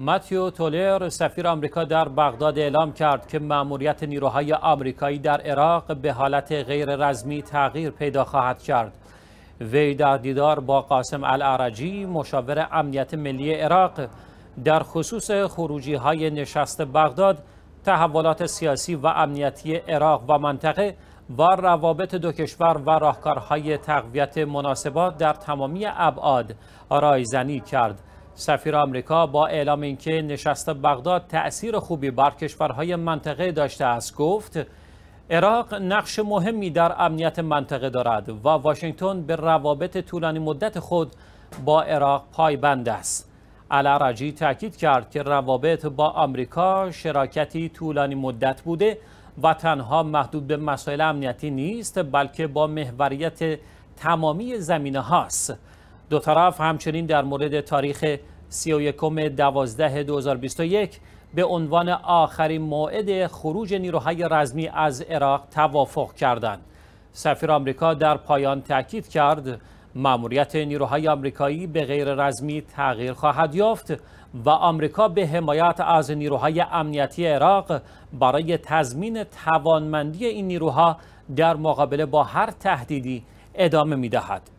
متیو تولر سفیر آمریکا در بغداد اعلام کرد که مأموریت نیروهای آمریکایی در عراق به حالت غیر رزمی تغییر پیدا خواهد کرد. وی در دیدار با قاسم العرجی مشاور امنیت ملی عراق در خصوص خروجی های نشست بغداد تحولات سیاسی و امنیتی عراق و منطقه و روابط دو کشور و راهکارهای تقویت مناسبات در تمامی ابعاد رایزنی کرد سفیر آمریکا با اعلام اینکه نشست بغداد تأثیر خوبی بر کشورهای منطقه داشته است گفت عراق نقش مهمی در امنیت منطقه دارد و واشنگتن به روابط طولانی مدت خود با عراق پایبند است علارجی تاکید کرد که روابط با آمریکا شراکتی طولانی مدت بوده و تنها محدود به مسائل امنیتی نیست بلکه با محوریت تمامی زمینه هاست دو طرف همچنین در مورد تاریخ 31 دوازده 2021 به عنوان آخرین موعد خروج نیروهای رزمی از عراق توافق کردند. سفیر آمریکا در پایان تاکید کرد ماموریت نیروهای آمریکایی به غیر رزمی تغییر خواهد یافت و آمریکا به حمایت از نیروهای امنیتی عراق برای تضمین توانمندی این نیروها در مقابله با هر تهدیدی ادامه میدهد.